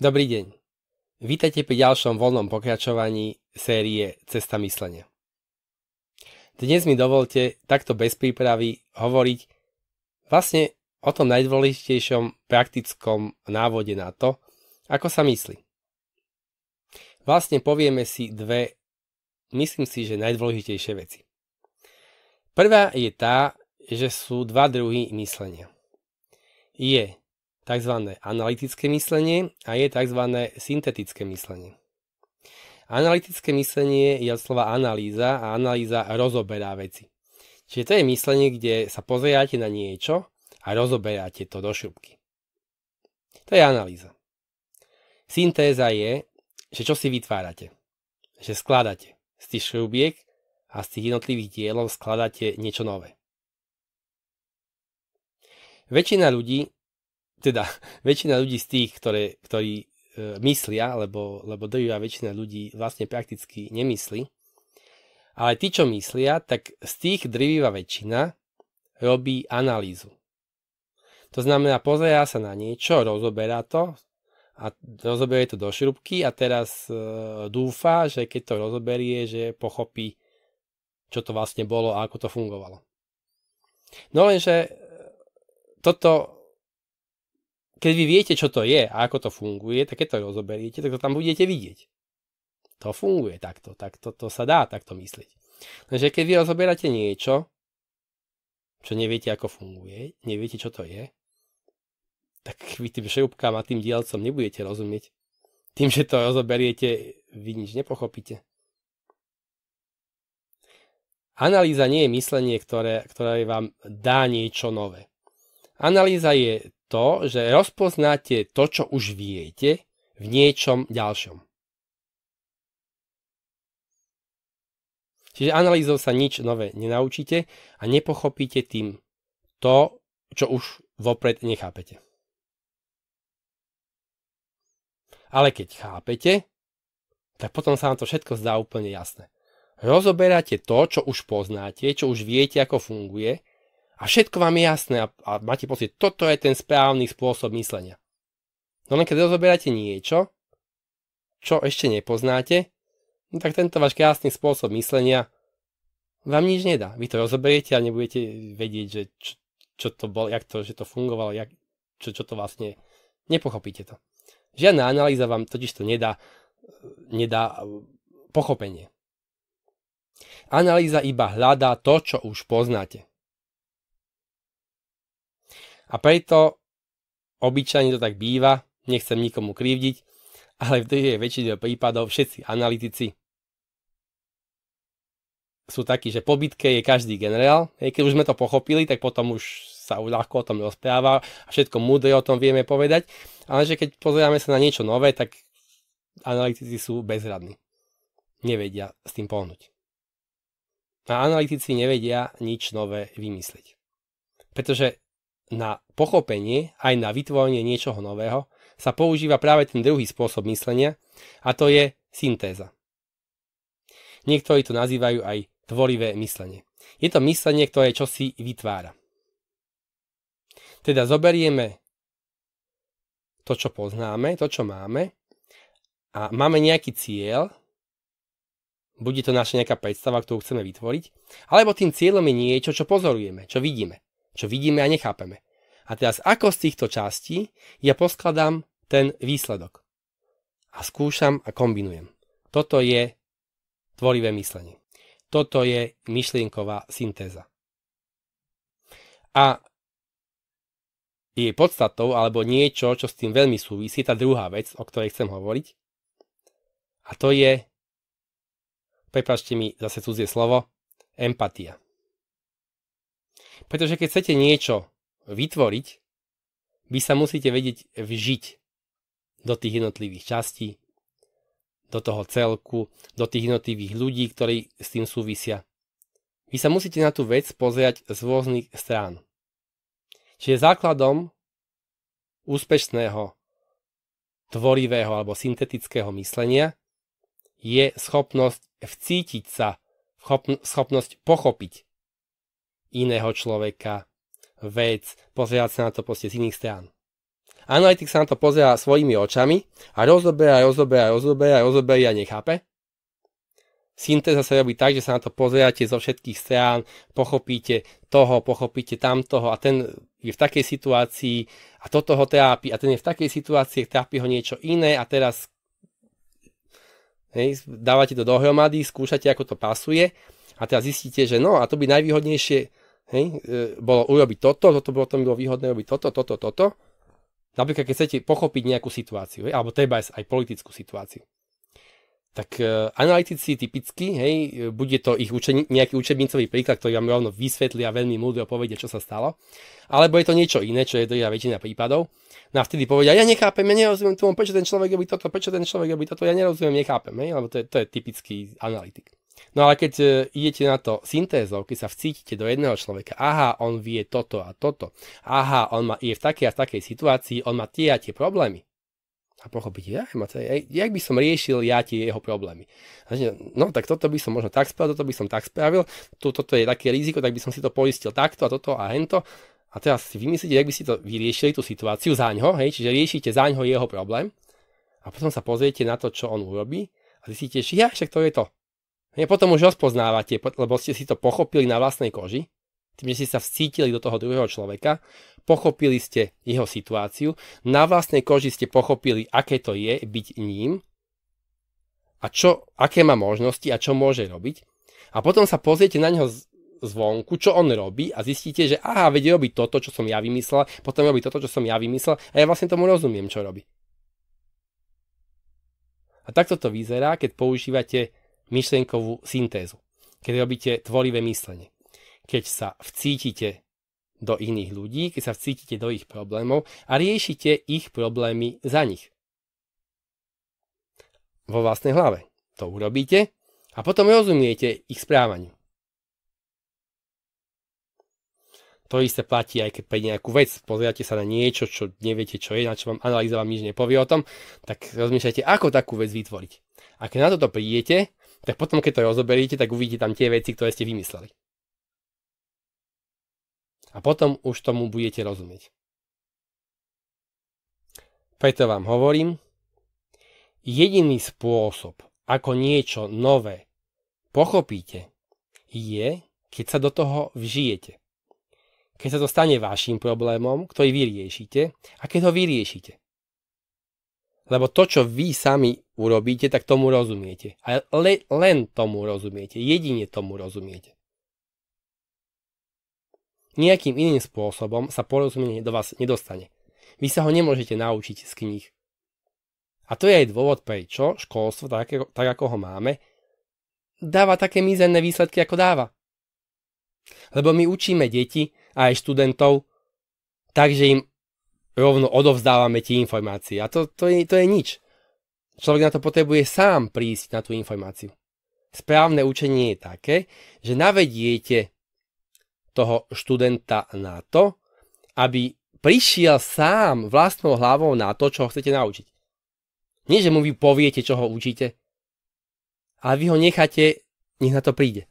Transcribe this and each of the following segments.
Dobrý deň. Vítajte pri ďalšom voľnom pokračovaní série Cesta myslenia. Dnes mi dovolte takto bez prípravy hovoriť vlastne o tom najdôležitejšom praktickom návode na to, ako sa myslí. Vlastne povieme si dve, myslím si, že najdôležitejšie veci. Prvá je tá, že sú dva druhy myslenia. Je tzv. analytické myslenie a je tzv. syntetické myslenie. Analytické myslenie je od slova analýza a analýza rozoberá veci. Čiže to je myslenie, kde sa pozeráte na niečo a rozoberáte to do šupky. To je analýza. Syntéza je, že čo si vytvárate. Že skladáte z tých šrubiek a z tých jednotlivých dielov skladáte niečo nové. Väčšina ľudí teda väčšina ľudí z tých, ktoré, ktorí e, myslia, lebo, lebo drvivá väčšina ľudí vlastne prakticky nemyslí. Ale tí, čo myslia, tak z tých drvivá väčšina robí analýzu. To znamená, pozerá sa na niečo, rozoberá to a rozoberie to do šrubky a teraz e, dúfa, že keď to rozoberie, že pochopí, čo to vlastne bolo a ako to fungovalo. No lenže e, toto keď vy viete, čo to je a ako to funguje, tak keď to rozoberiete, tak to tam budete vidieť. To funguje takto, tak to, to sa dá takto myslieť. Takže keď vy rozoberáte niečo, čo neviete, ako funguje, neviete, čo to je, tak vy tým šrubkám a tým dielcom nebudete rozumieť. Tým, že to rozoberiete, vy nič nepochopíte. Analýza nie je myslenie, ktoré, ktoré vám dá niečo nové. Analýza je to, že rozpoznáte to, čo už viete, v niečom ďalšom. Čiže analýzou sa nič nové nenaučíte a nepochopíte tým to, čo už vopred nechápete. Ale keď chápete, tak potom sa vám to všetko zdá úplne jasné. Rozoberáte to, čo už poznáte, čo už viete, ako funguje a všetko vám je jasné a, a máte pocit, toto je ten správny spôsob myslenia. No len keď rozoberáte niečo, čo ešte nepoznáte, no tak tento váš krásny spôsob myslenia vám nič nedá. Vy to rozoberiete a nebudete vedieť, že čo, čo to bol, jak to, že to fungovalo, jak, čo, čo to vlastne... Nepochopíte to. Žiadna analýza vám totiž to nedá, nedá pochopenie. Analýza iba hľadá to, čo už poznáte. A preto obyčajne to tak býva, nechcem nikomu krivdiť, ale v tej väčšine prípadov všetci analytici sú takí, že po bitke je každý generál. Keď už sme to pochopili, tak potom už sa ľahko o tom rozpráva a všetko múdre o tom vieme povedať. Ale že keď pozeráme sa na niečo nové, tak analytici sú bezradní. Nevedia s tým pohnúť. A analytici nevedia nič nové vymyslieť. Pretože na pochopenie, aj na vytvorenie niečoho nového, sa používa práve ten druhý spôsob myslenia, a to je syntéza. Niektorí to nazývajú aj tvorivé myslenie. Je to myslenie, ktoré čosi vytvára. Teda zoberieme to, čo poznáme, to, čo máme a máme nejaký cieľ, bude to naša nejaká predstava, ktorú chceme vytvoriť, alebo tým cieľom je niečo, čo pozorujeme, čo vidíme čo vidíme a nechápeme. A teraz ako z týchto častí ja poskladám ten výsledok. A skúšam a kombinujem. Toto je tvorivé myslenie. Toto je myšlienková syntéza. A jej podstatou, alebo niečo, čo s tým veľmi súvisí, tá druhá vec, o ktorej chcem hovoriť, a to je, prepačte mi zase cudzie slovo, empatia. Pretože keď chcete niečo vytvoriť, vy sa musíte vedieť vžiť do tých jednotlivých častí, do toho celku, do tých jednotlivých ľudí, ktorí s tým súvisia. Vy sa musíte na tú vec pozerať z rôznych strán. Čiže základom úspešného, tvorivého alebo syntetického myslenia je schopnosť vcítiť sa, schopnosť pochopiť iného človeka, vec, pozerať sa na to proste z iných strán. Analytik sa na to pozerá svojimi očami a rozoberá, rozoberá, rozoberá, rozoberá a nechápe. Syntéza sa robí tak, že sa na to pozeráte zo všetkých strán, pochopíte toho, pochopíte tamtoho a ten je v takej situácii a toto ho trápi a ten je v takej situácii, trápi ho niečo iné a teraz hej, dávate to dohromady, skúšate, ako to pasuje a teraz zistíte, že no a to by najvýhodnejšie Hej, e, bolo urobiť toto, toto bolo, to mi bolo výhodné robiť toto, toto, toto. Napríklad, keď chcete pochopiť nejakú situáciu, hej, alebo treba aj politickú situáciu. Tak uh, analytici typicky, hej, e, bude to ich učení, nejaký učebnicový príklad, ktorý vám rovno vysvetlí a veľmi múdro povedia, čo sa stalo. Alebo je to niečo iné, čo je druhá väčšina prípadov. No a vtedy povedia, ja nechápem, ja nerozumiem tomu, prečo ten človek robí toto, prečo ten človek robí toto, ja nerozumiem, nechápem, hej, lebo to je, to je typický analytik. No ale keď e, idete na to syntézou, keď sa vcítite do jedného človeka, aha, on vie toto a toto, aha, on ma, je v takej a v takej situácii, on má tie a tie problémy. A pochopíte, ja, Matej, jak by som riešil ja tie jeho problémy. No tak toto by som možno tak spravil, toto by som tak spravil, to, toto je také riziko, tak by som si to poistil takto a toto a hento. A teraz si vymyslíte, jak by si to vyriešili, tú situáciu zaňho, hej, čiže riešite zaňho jeho problém a potom sa pozriete na to, čo on urobí a zistíte, že ja, však to je to. Mne potom už rozpoznávate, lebo ste si to pochopili na vlastnej koži, tým, že ste sa vcítili do toho druhého človeka, pochopili ste jeho situáciu, na vlastnej koži ste pochopili, aké to je byť ním a čo, aké má možnosti a čo môže robiť. A potom sa pozriete na neho zvonku, čo on robí a zistíte, že aha, vedie robí toto, čo som ja vymyslel, potom robí toto, čo som ja vymyslel a ja vlastne tomu rozumiem, čo robí. A takto to vyzerá, keď používate myšlienkovú syntézu, keď robíte tvorivé myslenie, keď sa vcítite do iných ľudí, keď sa vcítite do ich problémov a riešite ich problémy za nich. Vo vlastnej hlave to urobíte a potom rozumiete ich správaniu. To isté platí aj keď pre nejakú vec. Pozriate sa na niečo, čo neviete, čo je, na čo vám analýza vám nič nepovie o tom, tak rozmýšľajte, ako takú vec vytvoriť. A keď na toto prídete, tak potom, keď to rozoberiete, tak uvidíte tam tie veci, ktoré ste vymysleli. A potom už tomu budete rozumieť. Preto vám hovorím, jediný spôsob, ako niečo nové pochopíte, je, keď sa do toho vžijete. Keď sa to stane vašim problémom, ktorý vyriešite a keď ho vyriešite. Lebo to, čo vy sami urobíte, tak tomu rozumiete. A le, len tomu rozumiete. Jedine tomu rozumiete. Nejakým iným spôsobom sa porozumenie do vás nedostane. Vy sa ho nemôžete naučiť z knih. A to je aj dôvod, prečo školstvo, tak, tak ako ho máme, dáva také mizerné výsledky, ako dáva. Lebo my učíme deti a aj študentov, takže im rovno odovzdávame ti informácie. A to, to, je, to je nič. Človek na to potrebuje sám prísť na tú informáciu. Správne učenie je také, že navediete toho študenta na to, aby prišiel sám vlastnou hlavou na to, čo ho chcete naučiť. Nie, že mu vy poviete, čo ho učíte, ale vy ho necháte, nech na to príde.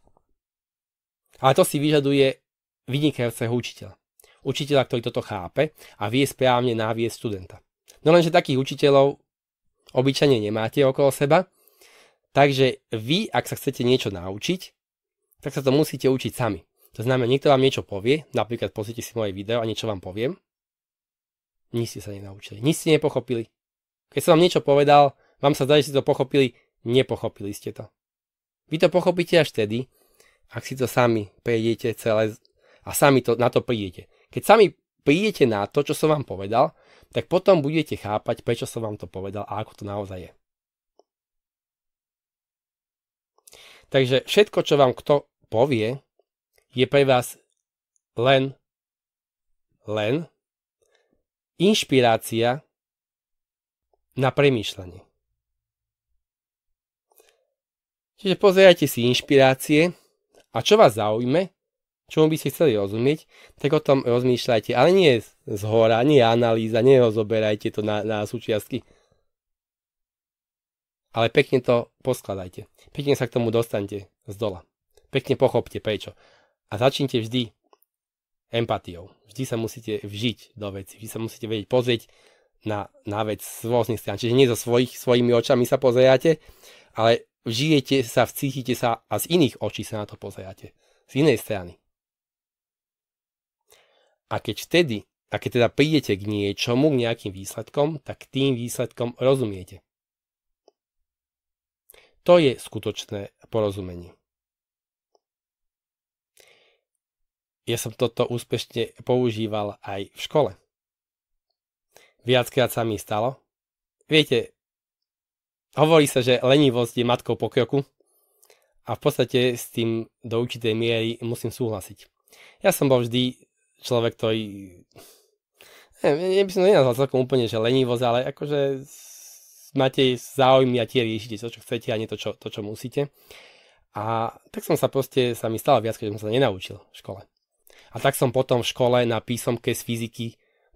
Ale to si vyžaduje vynikajúceho učiteľa učiteľa, ktorý toto chápe a vie správne náviesť študenta. No lenže takých učiteľov obyčajne nemáte okolo seba, takže vy, ak sa chcete niečo naučiť, tak sa to musíte učiť sami. To znamená, niekto vám niečo povie, napríklad pozrite si moje video a niečo vám poviem, nič ste sa nenaučili, nič ste nepochopili. Keď som vám niečo povedal, vám sa zdá, že ste to pochopili, nepochopili ste to. Vy to pochopíte až tedy, ak si to sami prejdete celé a sami to, na to prídete. Keď sami prídete na to, čo som vám povedal, tak potom budete chápať, prečo som vám to povedal a ako to naozaj je. Takže všetko, čo vám kto povie, je pre vás len, len inšpirácia na premýšľanie. Čiže pozerajte si inšpirácie a čo vás zaujme, čomu by ste chceli rozumieť, tak o tom rozmýšľajte. Ale nie z hora, nie analýza, nerozoberajte to na, na súčiastky. Ale pekne to poskladajte. Pekne sa k tomu dostanete z dola. Pekne pochopte prečo. A začnite vždy empatiou. Vždy sa musíte vžiť do veci. Vždy sa musíte vedieť pozrieť na, na vec z rôznych strán. Čiže nie so svojich, svojimi očami sa pozeráte, ale vžijete sa, vcítite sa a z iných očí sa na to pozeráte. Z inej strany. A keď vtedy, a keď teda prídete k niečomu, k nejakým výsledkom, tak tým výsledkom rozumiete. To je skutočné porozumenie. Ja som toto úspešne používal aj v škole. Viackrát sa mi stalo. Viete, hovorí sa, že lenivosť je matkou pokroku a v podstate s tým do určitej miery musím súhlasiť. Ja som bol vždy človek, ktorý... Neviem, by som nenazval celkom úplne, že lenivosť, ale akože máte záujmy a tie riešite to, čo chcete a nie to, čo, to, čo musíte. A tak som sa proste, sa mi stalo viac, keď som sa nenaučil v škole. A tak som potom v škole na písomke z fyziky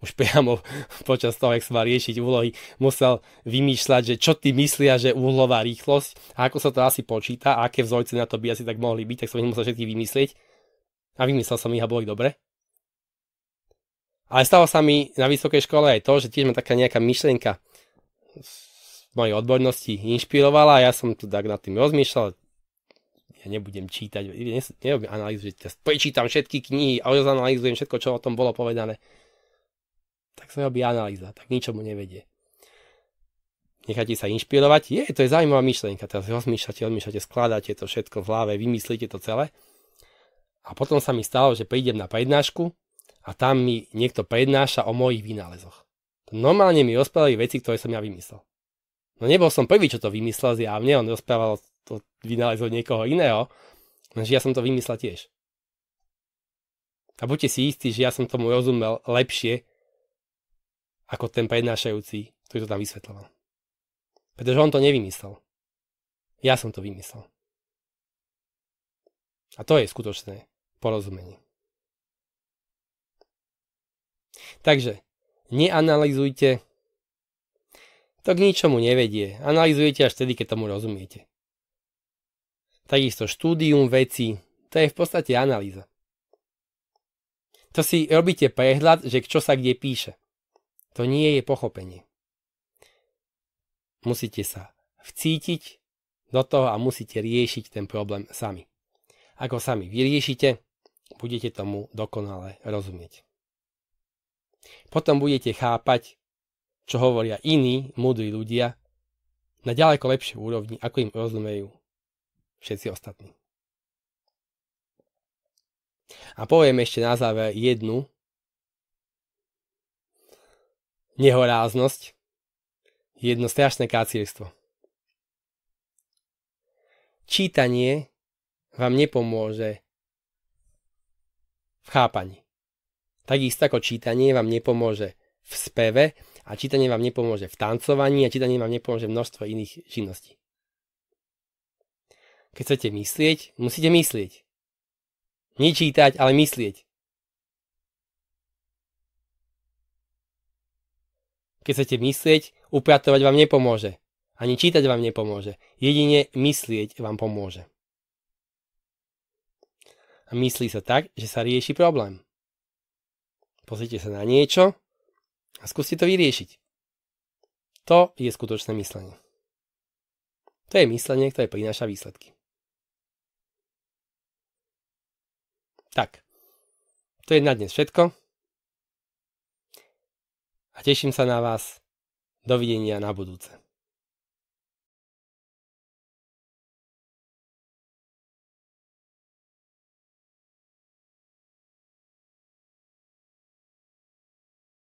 už priamo počas toho, jak som mal riešiť úlohy, musel vymýšľať, že čo ty myslia, že úhlová rýchlosť a ako sa to asi počíta a aké vzorce na to by asi tak mohli byť, tak som ich musel všetky vymyslieť. A vymyslel som ich a boli dobre. Ale stalo sa mi na vysokej škole aj to, že tiež ma taká nejaká myšlienka z mojej odbornosti inšpirovala a ja som tu tak nad tým rozmýšľal. Ja nebudem čítať, nerobím analýzu, že prečítam všetky knihy a zanalýzujem všetko, čo o tom bolo povedané. Tak sa robí analýza, tak ničomu nevedie necháte sa inšpirovať. Je, to je zaujímavá myšlienka. Teraz rozmýšľate, rozmýšľate, skladáte to všetko v hlave, vymyslíte to celé. A potom sa mi stalo, že prídem na prednášku a tam mi niekto prednáša o mojich vynálezoch. Normálne mi rozprávali veci, ktoré som ja vymyslel. No nebol som prvý, čo to vymyslel zjavne, on rozprával to vynález niekoho iného, lenže ja som to vymyslel tiež. A buďte si istí, že ja som tomu rozumel lepšie ako ten prednášajúci, ktorý to tam vysvetloval. Pretože on to nevymyslel. Ja som to vymyslel. A to je skutočné porozumenie. Takže neanalizujte, to k ničomu nevedie. Analizujete až tedy, keď tomu rozumiete. Takisto štúdium veci, to je v podstate analýza. To si robíte prehľad, že čo sa kde píše. To nie je pochopenie. Musíte sa vcítiť do toho a musíte riešiť ten problém sami. Ako sami vyriešite, budete tomu dokonale rozumieť. Potom budete chápať, čo hovoria iní múdri ľudia na ďaleko lepšej úrovni, ako im rozumejú všetci ostatní. A poviem ešte na záver jednu nehoráznosť, jedno strašné kácierstvo. Čítanie vám nepomôže v chápaní. Takisto ako čítanie vám nepomôže v speve a čítanie vám nepomôže v tancovaní a čítanie vám nepomôže množstvo iných činností. Keď chcete myslieť, musíte myslieť. Nečítať, ale myslieť. Keď chcete myslieť, upratovať vám nepomôže. Ani čítať vám nepomôže. Jedine myslieť vám pomôže. A myslí sa tak, že sa rieši problém pozrite sa na niečo a skúste to vyriešiť. To je skutočné myslenie. To je myslenie, ktoré prináša výsledky. Tak, to je na dnes všetko. A teším sa na vás. Dovidenia na budúce.